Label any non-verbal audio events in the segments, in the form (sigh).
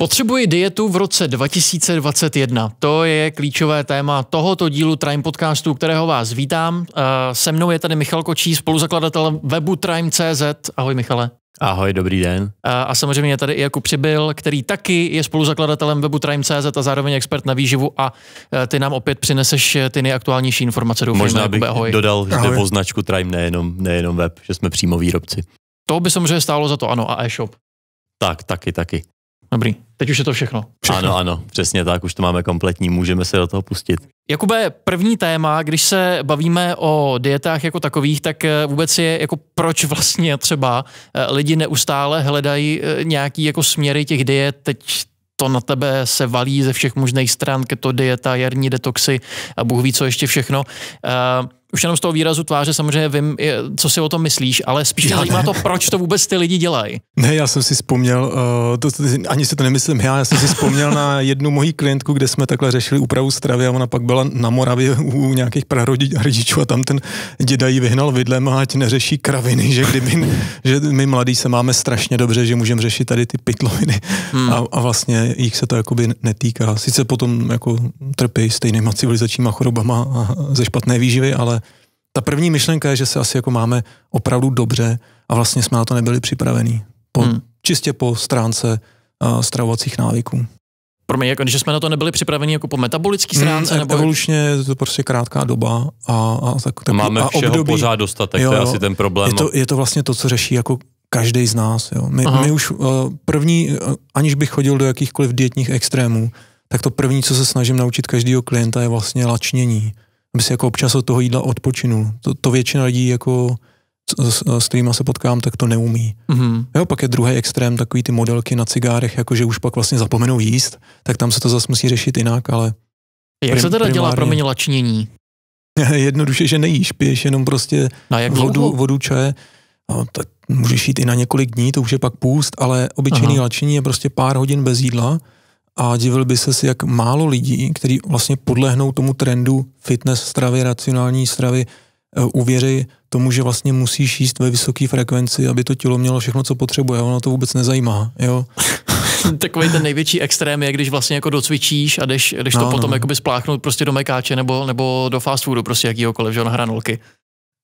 Potřebuji dietu v roce 2021. To je klíčové téma tohoto dílu Trime podcastu, kterého vás vítám. Eh, se mnou je tady Michal Kočí, spoluzakladatel webu Trime.cz. Ahoj Michale. Ahoj, dobrý den. A, eh, a samozřejmě je tady i Jakub Přibyl, který taky je spoluzakladatelem webu Trime.cz a zároveň expert na výživu a eh, ty nám opět přineseš ty nejaktuálnější informace. Doufám, Možná bych Jakube, ahoj. dodal, že značku Trime, nejenom, nejenom web, že jsme přímo výrobci. To by samozřejmě stálo za to, ano, a e-shop. Tak, taky, taky. Dobrý. Teď už je to všechno. všechno. Ano, ano, přesně tak, už to máme kompletní, můžeme se do toho pustit. Jakube, první téma, když se bavíme o dietách jako takových, tak eh, vůbec je jako proč vlastně třeba eh, lidi neustále hledají eh, nějaký jako směry těch diet, teď to na tebe se valí ze všech možných stran, keto dieta, jarní detoxy a Bůh ví, co ještě všechno. Uh, už jenom z toho výrazu tváře samozřejmě vím, co si o tom myslíš, ale spíš mě zajímá to, proč to vůbec ty lidi dělají. Ne, já jsem si vzpomněl, uh, to, to, ani si to nemyslím já, já jsem si vzpomněl na jednu moji klientku, kde jsme takhle řešili úpravu stravy a ona pak byla na Moravě u nějakých prarodičů a tam ten děda jí vyhnal vidlem a ať neřeší kraviny, že, kdyby, že my mladí se máme strašně dobře, že můžeme řešit tady ty pytloviny hmm. a, a, vlastně jich se to jakoby netýká. Sice potom jako trpí stejnýma civilizačníma chorobama a ze špatné výživy, ale ta první myšlenka je, že se asi jako máme opravdu dobře a vlastně jsme na to nebyli připravení. Po, hmm. Čistě po stránce uh, stravovacích návyků. Pro mě, jako, že jsme na to nebyli připraveni jako po metabolické hmm, stránce? Hmm, nebo... Evolučně je to prostě krátká doba a, a tak, tak Máme a všeho období, pořád dostatek, jo, to je asi ten problém. Je to, je to vlastně to, co řeší jako každý z nás. Jo. My, my už uh, první, uh, aniž bych chodil do jakýchkoliv dietních extrémů, tak to první, co se snažím naučit každého klienta, je vlastně lačnění aby si jako občas od toho jídla odpočinul. To, to většina lidí jako s, s kterými se potkám, tak to neumí. Mm-hmm. Jo, pak je druhý extrém, takový ty modelky na cigárech, jakože už pak vlastně zapomenou jíst, tak tam se to zase musí řešit jinak, ale... Jak prim, se teda dělá pro mě lačnění? Jednoduše, že nejíš, piješ jenom prostě na jak vodu, vodu, čaje. No, tak můžeš jít i na několik dní, to už je pak půst, ale obyčejný Aha. lačení je prostě pár hodin bez jídla a divil by se si, jak málo lidí, kteří vlastně podlehnou tomu trendu fitness stravy, racionální stravy, eh, uvěří tomu, že vlastně musíš jíst ve vysoké frekvenci, aby to tělo mělo všechno, co potřebuje. Ono to vůbec nezajímá, jo. (laughs) Takový ten největší extrém je, když vlastně jako docvičíš a jdeš, jdeš no, to potom no. spláchnout prostě do mekáče nebo, nebo do fast foodu, prostě jakýhokoliv, že na hranolky.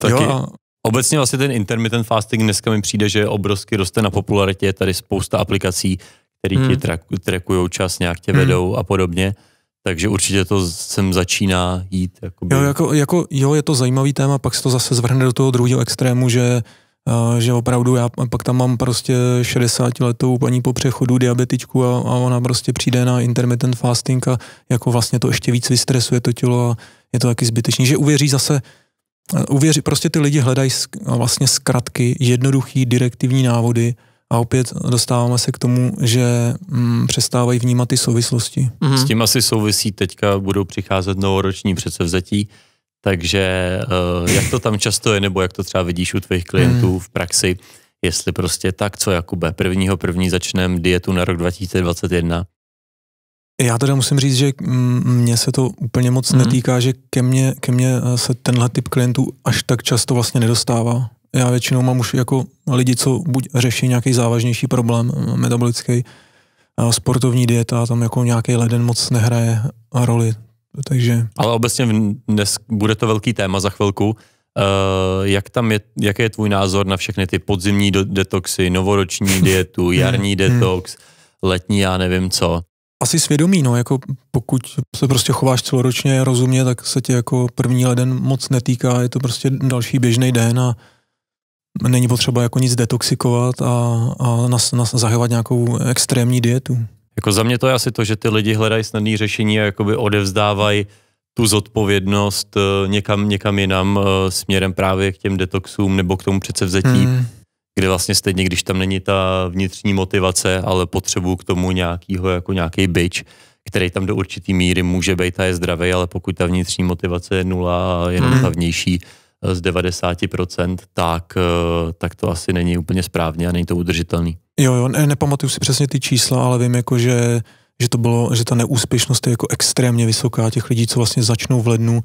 Taky. Jo a... Obecně vlastně ten intermittent fasting dneska mi přijde, že obrovsky roste na popularitě, je tady spousta aplikací, který hmm. ti tra- čas, nějak tě hmm. vedou hmm. a podobně. Takže určitě to sem začíná jít. Jakoby. Jo, jako, jako, jo, je to zajímavý téma, pak se to zase zvrhne do toho druhého extrému, že eh, že opravdu já pak tam mám prostě 60 letou paní po přechodu diabetičku a, a ona prostě přijde na intermittent fasting a jako vlastně to ještě víc vystresuje to tělo a je to taky zbytečný, že uvěří zase, eh, uvěří, prostě ty lidi hledají vlastně zkratky, jednoduchý direktivní návody, a opět dostáváme se k tomu, že mm, přestávají vnímat ty souvislosti. Mm-hmm. S tím asi souvisí, teďka budou přicházet novoroční předsevzetí, takže uh, jak to tam často je, nebo jak to třeba vidíš u tvých klientů mm. v praxi, jestli prostě tak, co Jakube, prvního první začneme dietu na rok 2021. Já teda musím říct, že mm, mně se to úplně moc mm. netýká, že ke mně, ke mně eh, se tenhle typ klientů až tak často vlastně nedostává já většinou mám už jako lidi, co buď řeší nějaký závažnější problém eh, metabolický, sportovní dieta, tam jako nějaký leden moc nehraje roli. Takže... Ale obecně dnes bude to velký téma za chvilku. Uh, jak tam je, jaký je tvůj názor na všechny ty podzimní do- detoxy, novoroční (laughs) dietu, hmm, jarní hmm. detox, letní, já nevím co? Asi svědomí, no, jako pokud se prostě chováš celoročně rozumně, tak se tě jako první leden moc netýká, je to prostě další běžný den a není potřeba jako nic detoxikovat a, a nas, nas, zahajovat nějakou extrémní dietu. Jako za mě to je asi to, že ty lidi hledají snadné řešení a jakoby odevzdávají tu zodpovědnost eh, někam, někam jinam eh, směrem právě k těm detoxům nebo k tomu předsevzetí, hmm. kde vlastně stejně, když tam není ta vnitřní motivace, ale potřebu k tomu nějakýho, jako nějaký byč, který tam do určitý míry může být a je zdravý, ale pokud ta vnitřní motivace je nula a jenom hmm. ta vnější, z 90%, tak, eh, tak to asi není úplně správně a není to udržitelný. Jo, jo, ne, nepamatuju si přesně ty čísla, ale vím jako, že, že to bylo, že ta neúspěšnost je jako extrémně vysoká těch lidí, co vlastně začnou v lednu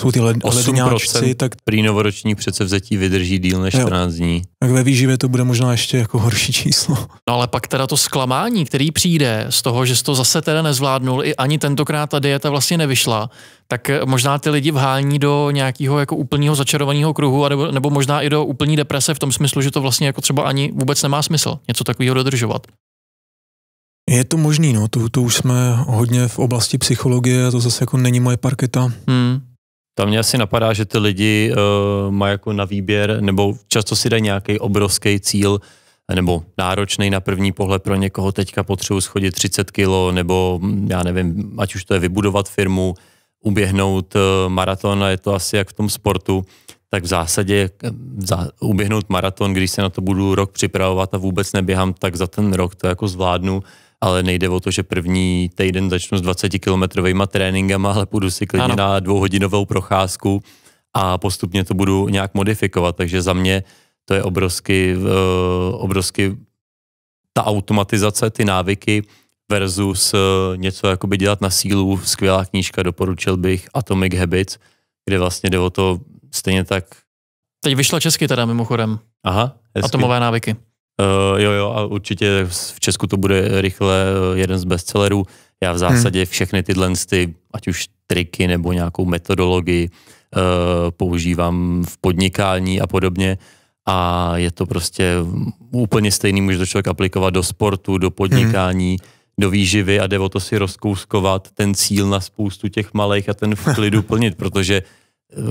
jsou ty led, ledeňáčci, tak... Prý novoroční předsevzetí vydrží díl než 14 dní. Tak ve výživě to bude možná ještě jako horší číslo. No ale pak teda to zklamání, který přijde z toho, že jsi to zase teda nezvládnul, i ani tentokrát ta dieta vlastně nevyšla, tak možná ty lidi vhání do nějakého jako úplného začarovaného kruhu, nebo, nebo možná i do úplní deprese v tom smyslu, že to vlastně jako třeba ani vůbec nemá smysl něco takového dodržovat. Je to možný, no, to, to už jsme hodně v oblasti psychologie, to zase jako není moje parketa. Hmm. Tam mě asi napadá, že ty lidi uh, mají jako na výběr, nebo často si dají nějaký obrovský cíl, nebo náročný na první pohled pro někoho teďka potřebuji schodit 30 kilo, nebo hm, já nevím, ať už to je vybudovat firmu, uběhnout uh, maraton, a je to asi jak v tom sportu, tak v zásadě hm, za, uběhnout maraton, když se na to budu rok připravovat a vůbec neběhám, tak za ten rok to jako zvládnu ale nejde o to, že první týden začnu s 20 kilometrovými tréninkama, ale půjdu si klidně ano. na dvouhodinovou procházku a postupně to budu nějak modifikovat, takže za mě to je obrovsky, eh, obrovsky ta automatizace, ty návyky versus eh, něco jakoby dělat na sílu. Skvělá knížka, doporučil bych Atomic Habits, kde vlastně jde o to stejně tak. Teď vyšla česky teda mimochodem. Aha. Hezky. Atomové návyky. Uh, jo, jo, a určitě v Česku to bude rychle eh, jeden z bestsellerů. Já v zásadě hmm. všechny tyhle, ty, ať už triky nebo nějakou metodologii, uh, používám v podnikání a podobně. A je to prostě úplně stejný, může to člověk aplikovat do sportu, do podnikání, hmm. do výživy a jde o to si rozkouskovat ten cíl na spoustu těch malých a ten v klidu (laughs) plnit, protože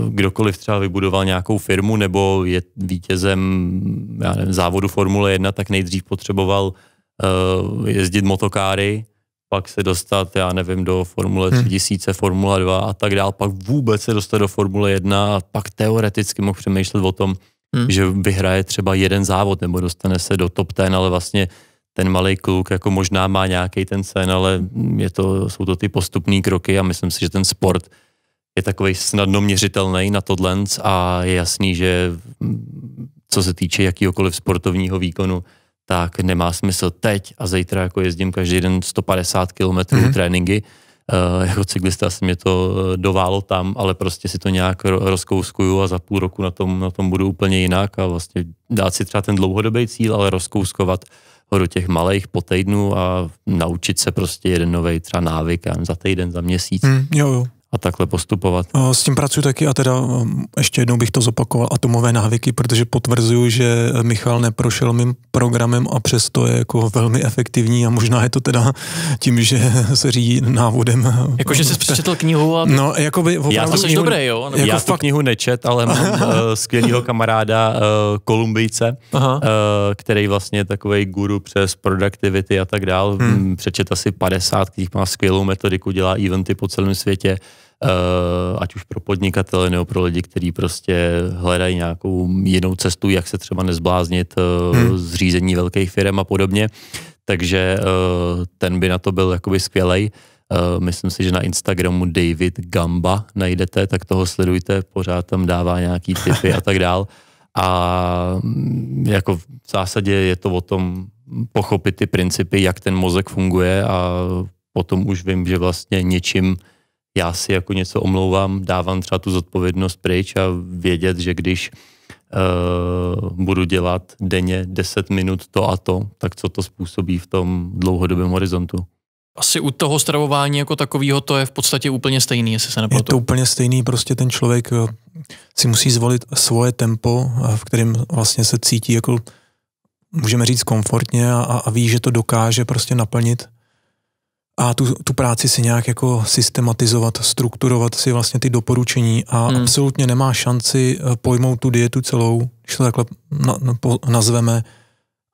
kdokoliv třeba vybudoval nějakou firmu nebo je vítězem já nevím, závodu Formule 1, tak nejdřív potřeboval uh, jezdit motokáry, pak se dostat, já nevím, do Formule 3000, hmm. Formule 2 a tak dál, pak vůbec se dostat do Formule 1 a pak teoreticky mohl přemýšlet o tom, hmm. že vyhraje třeba jeden závod nebo dostane se do top ten, ale vlastně ten malý kluk jako možná má nějaký ten sen, ale je to, jsou to ty postupné kroky a myslím si, že ten sport je takový snadno měřitelný na tohle a je jasný, že co se týče jakýhokoliv sportovního výkonu, tak nemá smysl teď a zítra jako jezdím každý den 150 km mm-hmm. tréninky, Uh, jako cyklista se mě to eh, doválo tam, ale prostě si to nějak rozkouskuju a za půl roku na tom, na tom budu úplně jinak a vlastně dát si třeba ten dlouhodobý cíl, ale rozkouskovat ho do těch malých po týdnu a naučit se prostě jeden nový třeba návyk a za týden, za měsíc. Mm, jo, jo a takhle postupovat. No, s tím pracuji taky a teda um, ještě jednou bych to zopakoval, atomové návyky, protože potvrzuju, že Michal neprošel mým programem a přesto je jako velmi efektivní a možná je to teda tím, že se řídí návodem. Jako, že jsi přečetl knihu a... No, jako by... Já to knihu, dobrý, jo? Já jako tu fakt... knihu nečet, ale mám (laughs) eh, skvělého kamaráda uh, Kolumbijce, Aha. uh, který vlastně je takový guru přes productivity a tak dál. Hmm. Přečet asi 50 knih, má skvělou metodiku, dělá eventy po celém světě. Eh, ať už pro podnikatele nebo pro lidi, kteří prostě hledají nějakou jinou cestu, jak se třeba nezbláznit eh, hmm. z řízení velkých firm a podobně. Takže eh, ten by na to byl jakoby skvělej. Myslím si, že na Instagramu David Gamba najdete, tak toho sledujte, pořád tam dává nějaký tipy a tak dál. A mm, jako v zásadě je to o tom pochopit ty principy, jak ten mozek funguje a potom už vím, že vlastně něčím já si jako něco omlouvám, dávám třeba tu zodpovědnost pryč a vědět, že když uh, budu dělat denně 10 minut to a to, tak co to způsobí v tom dlouhodobém horizontu. Asi u toho stravování jako takového to je v podstatě úplně stejný, jestli se nepletu. Je to úplně stejný, prostě ten člověk eh, si musí zvolit svoje tempo, eh, v kterém vlastně se cítí jako můžeme říct komfortně a, a ví, že to dokáže prostě naplnit a tu, tu práci si nějak jako systematizovat, strukturovat si vlastně ty doporučení a hmm. absolutně nemá šanci eh, pojmout tu dietu celou, když to takhle na, na, nazveme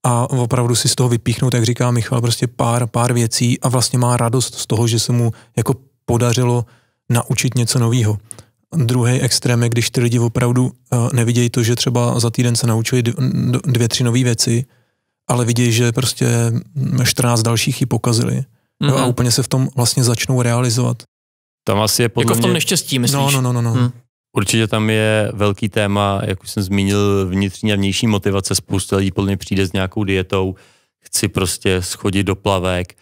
a opravdu si z toho vypíchnout, jak říká Michal, prostě pár, pár věcí a vlastně má radost z toho, že se mu jako podařilo naučit něco nového. Druhý extrém je, když ty lidi opravdu eh, nevidějí to, že třeba za týden se naučili dvě, tři nové věci, ale vidějí, že prostě 14 dalších ji pokazili mm-hmm. jo, a mhm. úplně se v tom vlastně začnou realizovat. Tam asi je podle Jako v tom mě... neštěstí, myslíš? No, no, no, no. no. Hmm. Určitě tam je velký téma, jak už jsem zmínil, vnitřní a vnější motivace. Spousta lidí podle mě přijde s nějakou dietou, chci prostě schodit do plavek,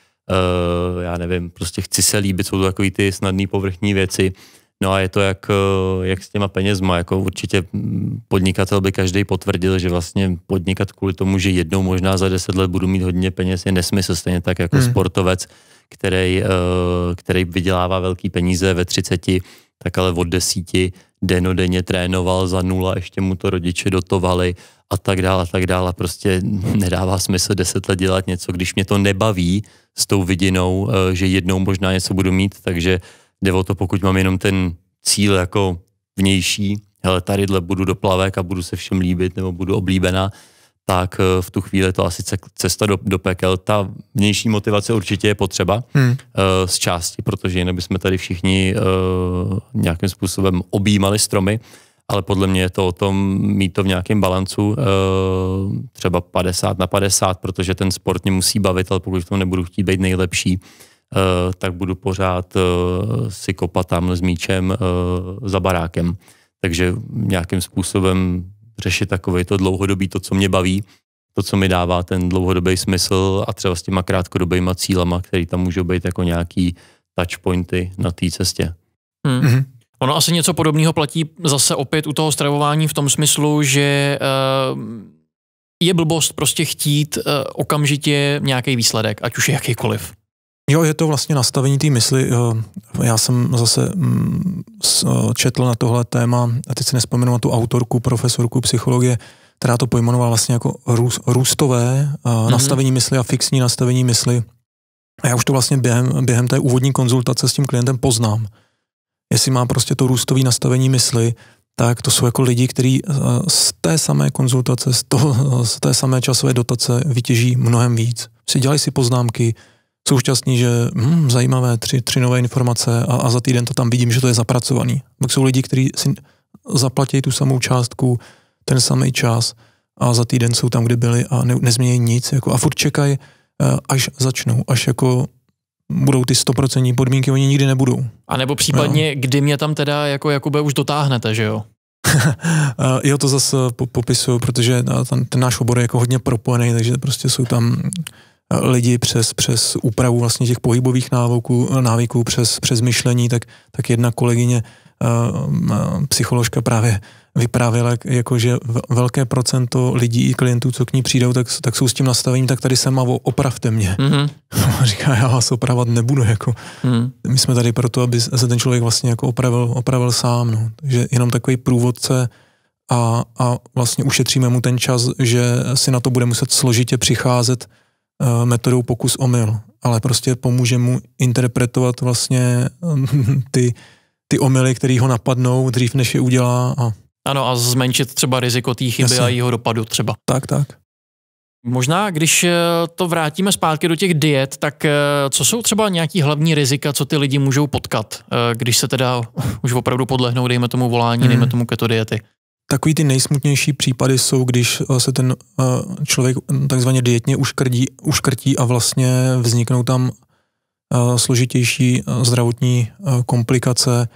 uh, já nevím, prostě chci se líbit, jsou to takové ty snadné povrchní věci. No a je to jak, eh, jak s těma penězma, jako určitě podnikatel by každý potvrdil, že vlastně podnikat kvůli tomu, že jednou možná za deset let budu mít hodně peněz, je nesmysl, stejně tak jako hmm. sportovec, který, eh, který vydělává velký peníze ve třiceti tak ale od desíti denodenně trénoval za nula, ještě mu to rodiče dotovali a tak dále a tak dále. Prostě (laughs) nedává smysl deset let dělat něco, když mě to nebaví s tou vidinou, eh, že jednou možná něco budu mít, takže uh, Jde o to, pokud mám jenom ten cíl jako vnější, hele, tadyhle budu do plavek a budu se všem líbit nebo budu oblíbená, tak eh, v tu chvíli to asi cesta do, do pekel. Ta vnější motivace určitě je potřeba hmm. Eh, z části, protože jinak bychom tady všichni eh, nějakým způsobem objímali stromy, ale podle mě je to o tom mít to v nějakém balancu, třeba 50 na 50, protože ten sport mě musí bavit, ale pokud v tom nebudu chtít být nejlepší, Eh, tak budu pořád eh, si kopat tam s míčem eh, za barákem. Takže nějakým způsobem řešit takové to dlouhodobý, to, co mě baví, to, co mi dává ten dlouhodobý smysl a třeba s těma krátkodobýma cílama, který tam můžou být jako nějaký touchpointy na té cestě. Hmm. Mm-hmm. Ono asi něco podobného platí zase opět u toho stravování v tom smyslu, že uh, je blbost prostě chtít uh, okamžitě nějaký výsledek, ať už je jakýkoliv. Jo, je to vlastně nastavení té mysli. Eh, já jsem zase mm, eh, četl na tohle téma, a teď si nespomenu na tu autorku, profesorku psychologie, která to pojmenovala vlastně jako růst, růstové mm-hmm. nastavení mysli a fixní nastavení mysli. A já už to vlastně během, během té úvodní konzultace s tím klientem poznám. Jestli má prostě to růstové nastavení mysli, tak to jsou jako lidi, kteří z té samé konzultace, z, toho, z té samé časové dotace vytěží mnohem víc. dělají si poznámky, jsou šťastní, že hm, zajímavé, tři, tři nové informace a, a za týden to tam vidím, že to je zapracovaný. Pak jsou lidi, kteří si zaplatí tu samou částku, ten samý čas a za týden jsou tam, kde byli a ne, nezmění nic. Jako, a furt čekají, eh, až začnou, až jako budou ty stoprocentní podmínky, oni nikdy nebudou. A nebo případně, jo. kdy mě tam teda jako Jakube už dotáhnete, že jo? (laughs) Eh, jo, to zase eh, popisuju, protože ten, náš obor je jako hodně propojený, takže prostě jsou tam lidi přes, přes úpravu vlastně těch pohybových návyků, návyků přes, přes myšlení, tak, tak jedna kolegyně, eh, eh, psycholožka právě vyprávěla, jako že velké procento lidí i klientů, co k ní přijdou, tak, tak jsou s tím nastavením, tak tady jsem a opravte mě. Mm-hmm. (laughs) Říká, já vás opravat nebudu. Jako. Mm. My jsme tady proto, aby se ten člověk vlastně jako opravil, opravil sám. No. Takže jenom takový průvodce a, a vlastně ušetříme mu ten čas, že si na to bude muset složitě přicházet Eh, metodou pokus omyl, ale prostě pomůže mu interpretovat vlastně eh, ty, ty omily, které ho napadnou dřív, než je udělá. A... Ano, a zmenšit třeba riziko té chyby Jasně. a jeho dopadu třeba. Tak, tak. Možná, když eh, to vrátíme zpátky do těch diet, tak co jsou třeba nějaký hlavní rizika, co ty lidi můžou potkat, když se teda už opravdu podlehnou, dejme tomu volání, hmm. dejme tomu keto diety? Takový ty nejsmutnější případy jsou, když eh, se ten eh, člověk eh, takzvaně dietně uškrdí, uškrtí a vlastně vzniknou tam složitější zdravotní komplikace,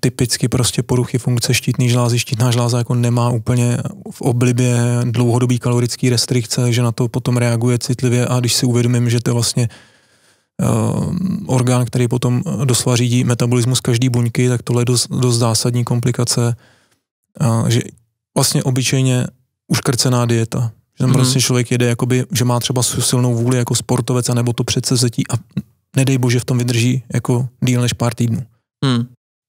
typicky prostě poruchy funkce štítné žlázy. Štítná žláza jako nemá úplně v oblibě dlouhodobý kalorický restrikce, že na to potom reaguje citlivě a když si uvědomím, že to je vlastně orgán, který potom doslova řídí metabolismus každý buňky, tak tohle je dost, dost zásadní komplikace a, že vlastně obyčejně uškrcená dieta. Že tam mm-hmm. prostě člověk jede, jakoby, že má třeba silnou vůli jako sportovec, anebo to předsevzetí a nedej bože v tom vydrží jako díl než pár týdnů. Mm.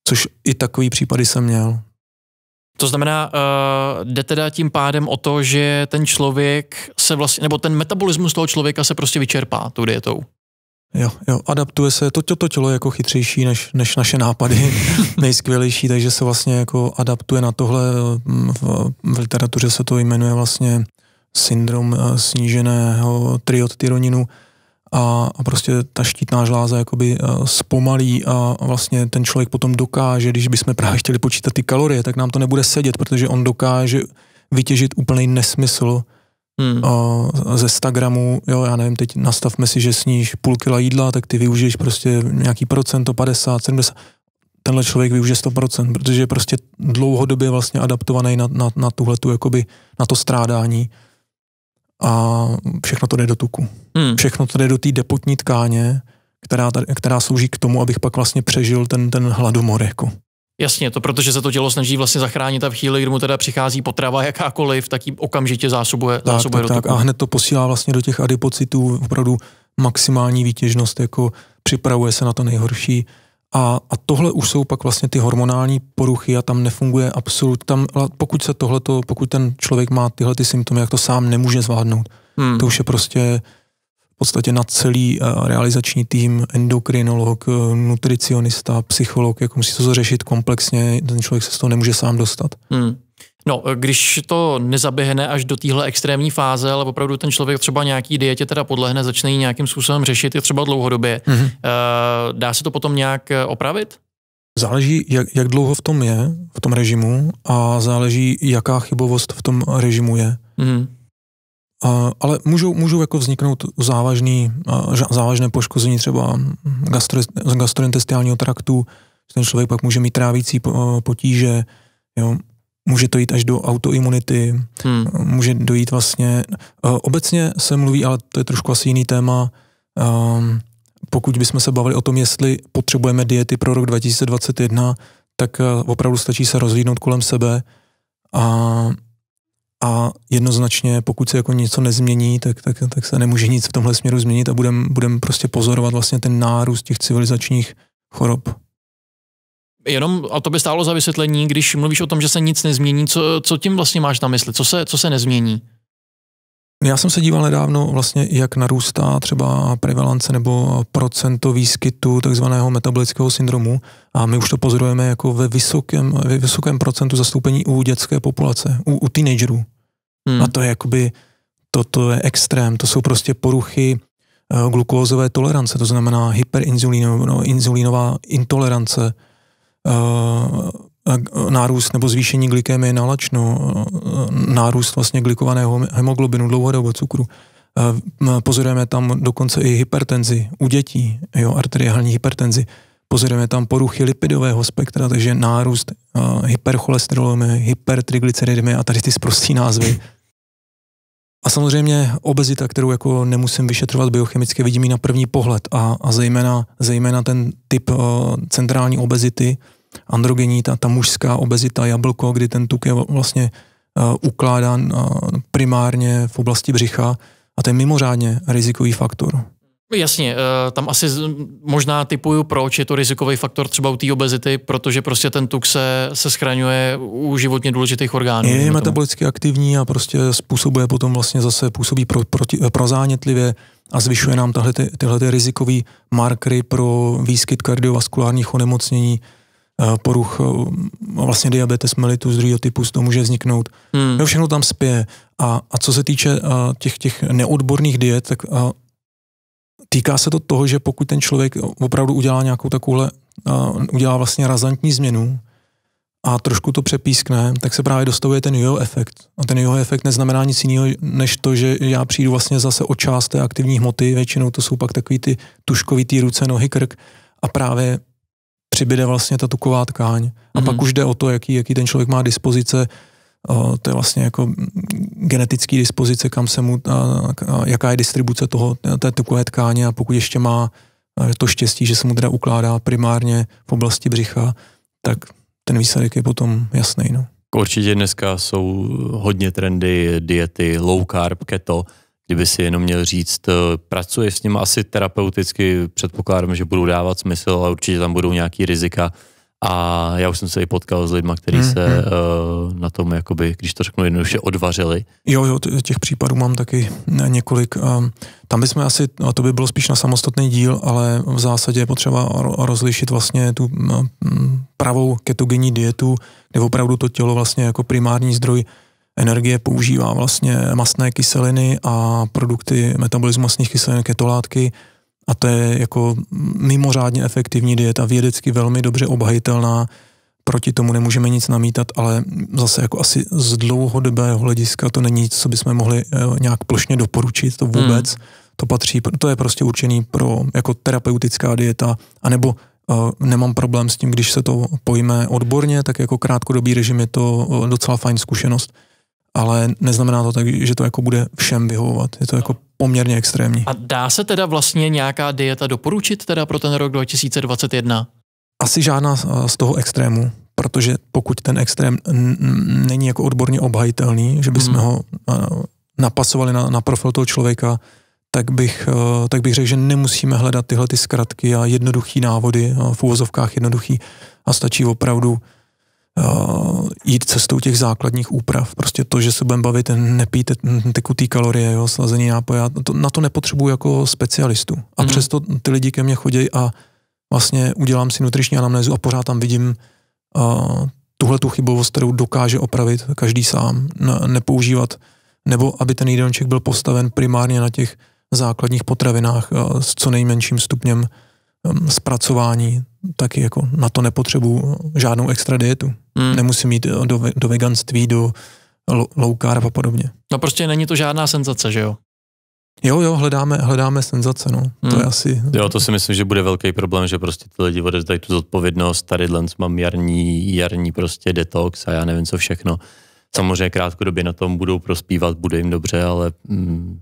Což i takový případy jsem měl. To znamená, uh, jde teda tím pádem o to, že ten člověk se vlastně, nebo ten metabolismus toho člověka se prostě vyčerpá tou dietou. Jo, jo, adaptuje se, to, to, to tělo je jako chytřejší než, než naše nápady, (laughs) nejskvělejší, takže se vlastně jako adaptuje na tohle, v, v literatuře se to jmenuje vlastně syndrom eh, sníženého triodtyroninu a, a prostě ta štítná žláza jakoby eh, zpomalí a vlastně ten člověk potom dokáže, když bychom právě chtěli počítat ty kalorie, tak nám to nebude sedět, protože on dokáže vytěžit úplný nesmysl, hmm. a ze Instagramu, jo, já nevím, teď nastavme si, že sníš půl kila jídla, tak ty využiješ prostě nějaký procento, 50, 70, tenhle člověk využije 100%, protože je prostě dlouhodobě vlastně adaptovaný na, na, na tuhletu, jakoby, na to strádání a všechno to jde do tuku. Hmm. Všechno to jde do té depotní tkáně, která, která slouží k tomu, abych pak vlastně přežil ten, ten hladomor. Jako. Jasně, to protože se to tělo snaží vlastně zachránit a v chvíli, kdy mu teda přichází potrava jakákoliv, tak ji okamžitě zásobuje, tak, zásobuje tak, do tak. A hned to posílá vlastně do těch adipocitů opravdu maximální výtěžnost, jako připravuje se na to nejhorší. A, a tohle už jsou pak vlastně ty hormonální poruchy a tam nefunguje absolut. Tam, pokud se tohleto, pokud ten člověk má tyhle ty symptomy, jak to sám nemůže zvládnout, hmm. to už je prostě podstatě na celý eh, realizační tým, endokrinolog, eh, nutricionista, psycholog, jako musí to řešit komplexně, ten člověk se z toho nemůže sám dostat. Hmm. No, eh, když to nezaběhne až do téhle extrémní fáze, ale opravdu ten člověk třeba nějaký dietě teda podlehne, začne ji nějakým způsobem řešit, je třeba dlouhodobě, mm-hmm. dá se to potom nějak opravit? Záleží, jak, jak dlouho v tom je, v tom režimu, a záleží, jaká chybovost v tom režimu je. Mm-hmm ale můžou, můžou jako vzniknout závažný, závažné poškození třeba gastro, gastrointestinálního traktu, ten člověk pak může mít trávící potíže, jo, může to jít až do autoimunity, hmm. může dojít vlastně, obecně se mluví, ale to je trošku asi jiný téma, pokud bychom se bavili o tom, jestli potřebujeme diety pro rok 2021, tak opravdu stačí se rozlídnout kolem sebe a a jednoznačně, pokud se jako něco nezmění, tak, tak, tak se nemůže nic v tomhle směru změnit a budeme budem prostě pozorovat vlastně ten nárůst těch civilizačních chorob. Jenom, a to by stálo za vysvětlení, když mluvíš o tom, že se nic nezmění, co, co tím vlastně máš na mysli? Co se, co se nezmění? Já jsem se díval nedávno vlastně, jak narůstá třeba prevalence nebo procento výskytu takzvaného metabolického syndromu a my už to pozorujeme jako ve vysokém, ve vysokém procentu zastoupení u dětské populace, u, u teenagerů. Hmm. A to je jakoby, to, to je extrém, to jsou prostě poruchy eh, glukózové tolerance, to znamená hyperinzulínová no, intolerance, uh, nárůst nebo zvýšení glikémy na lačno, nárůst vlastně glikovaného hemoglobinu, dlouhodobého cukru. Pozorujeme tam dokonce i hypertenzi u dětí, jo, arteriální hypertenzi. Pozorujeme tam poruchy lipidového spektra, takže nárůst hypercholesterolemie, hypertrigliceridemie a tady ty sprostý názvy. A samozřejmě obezita, kterou jako nemusím vyšetřovat biochemicky, vidím ji na první pohled a, a zejména, zejména ten typ centrální obezity, androgení, ta, ta mužská obezita jablko, kdy ten tuk je vlastně uh, ukládán uh, primárně v oblasti břicha a to je mimořádně rizikový faktor. Jasně, eh, tam asi možná typuju, proč je to rizikový faktor třeba u té obezity, protože prostě ten tuk se, se schraňuje u životně důležitých orgánů. Je metabolicky aktivní a prostě způsobuje potom vlastně zase působí pro, proti, prozánětlivě a zvyšuje nám tahle, tyhle ty rizikové markery pro výskyt kardiovaskulárních onemocnění, Eh, poruch, eh, vlastně diabetes mellitus druhého typu z toho může vzniknout. Hmm. všechno tam spěje. A, a co se týče a, eh, těch, těch neodborných diet, tak a, týká se to toho, že pokud ten člověk opravdu udělá nějakou takovouhle, a, udělá vlastně razantní změnu a trošku to přepískne, tak se právě dostavuje ten jo efekt. A ten jo efekt neznamená nic jiného, než to, že já přijdu vlastně zase o část té aktivní hmoty, většinou to jsou pak takový ty tuškovitý ruce, nohy, krk, a právě přibyde vlastně ta tuková tkáň. A mm-hmm. pak už jde o to, jaký, jaký ten člověk má dispozice, o, to je vlastně jako genetický dispozice, kam se mu, a, a, jaká je distribuce toho, té tukové tkáně a pokud ještě má to štěstí, že se mu teda ukládá primárně v oblasti břicha, tak ten výsledek je potom jasný. No. Určitě dneska jsou hodně trendy diety low carb, keto, kdyby si jenom měl říct, eh, pracuješ s nimi asi terapeuticky, předpokládám, že budou dávat smysl, ale určitě tam budou nějaký rizika. A já už jsem se i potkal s lidmi, kteří hmm se uh, na tom, jakoby, když to řeknu jednoduše, odvařili. Jo, jo, těch případů mám taky eh, několik. tam bychom asi, a to by bylo spíš na samostatný díl, ale v zásadě je potřeba rozlišit vlastně tu pravou ketogenní dietu, kde opravdu to tělo vlastně jako primární zdroj energie používá vlastně mastné kyseliny a produkty metabolismu mastných kyselin, ketolátky, a to je jako mimořádně efektivní dieta, vědecky velmi dobře obhajitelná, proti tomu nemůžeme nic namítat, ale zase jako asi z dlouhodobého hlediska to není, nic, co bychom mohli eh, nějak plošně doporučit, to vůbec. Hmm. To patří, to je prostě určený pro jako terapeutická dieta, anebo uh, nemám problém s tím, když se to pojme odborně, tak jako krátkodobý režim je to eh, docela fajn zkušenost ale neznamená to tak, že to jako bude všem vyhovovat. Je to jako poměrně extrémní. A dá se teda vlastně nějaká dieta doporučit teda pro ten rok 2021? Asi žádná z toho extrému, protože pokud ten extrém n- n- není jako odborně obhajitelný, že bychom hmm. ho napasovali na, na profil toho člověka, tak bych, eh, tak bych řekl, že nemusíme hledat tyhle ty zkratky a jednoduchý návody, eh, v úvozovkách jednoduchý a stačí opravdu Eh, jít cestou těch základních úprav. Prostě to, že se budeme bavit, nepít tekutý kalorie, jo, slazení nápoje, to, na to nepotřebuji jako specialistu. A mm. přesto ty lidi ke mně chodí a vlastně udělám si nutriční anamnézu a pořád tam vidím uh, tuhle tu chybovost, kterou dokáže opravit každý sám, ne, nepoužívat, nebo aby ten jídelníček byl postaven primárně na těch základních potravinách uh, s co nejmenším stupněm zpracování tak jako na to nepotřebuju žádnou extra dietu. Hmm. Nemusím jít eh, do, do veganství, do low carb a podobně. No prostě není to žádná senzace, že jo? Jo, jo, hledáme, hledáme senzace, no. Hmm. To je hmm. asi... Jo, to si myslím, že bude velký problém, že prostě ty lidi odezdají tu zodpovědnost, tady dnes mám jarní, jarní prostě detox a já nevím co všechno. Samozřejmě krátkodobě na tom budou prospívat, bude jim dobře, ale mm,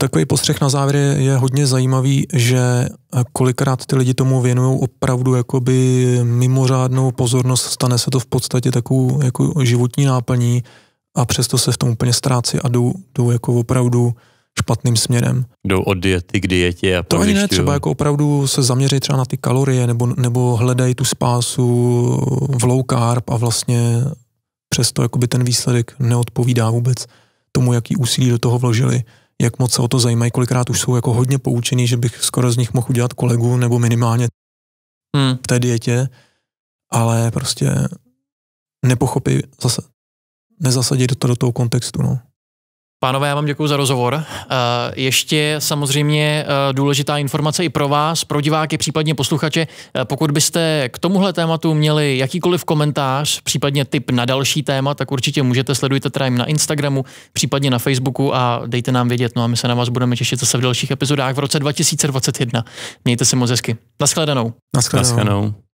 Takový postřeh na závěr je, je hodně zajímavý, že kolikrát ty lidi tomu věnují opravdu jakoby mimořádnou pozornost, stane se to v podstatě takovou jako životní náplní a přesto se v tom úplně ztrácí a jdou, jdou jako opravdu špatným směrem. Jdou od diety k dietě a To ani ne, třeba jako opravdu se zaměřit třeba na ty kalorie nebo, nebo hledají tu spásu v low carb a vlastně přesto jakoby ten výsledek neodpovídá vůbec tomu, jaký úsilí do toho vložili jak moc se o to zajímají, kolikrát už jsou jako hodně poučený, že bych skoro z nich mohl udělat kolegu nebo minimálně hmm. v té dietě, ale prostě nepochopí zase, nezasadí to do toho kontextu. No. Pánové, já vám děkuji za rozhovor. Eh, ještě samozřejmě eh, důležitá informace i pro vás, pro diváky, případně posluchače. Eh, pokud byste k tomuhle tématu měli jakýkoliv komentář, případně tip na další téma, tak určitě můžete, sledujte Trime na Instagramu, případně na Facebooku a dejte nám vědět. No a my se na vás budeme těšit zase v dalších epizodách v roce 2021. Mějte se moc hezky. Naschledanou. Naschledanou. Naschledanou.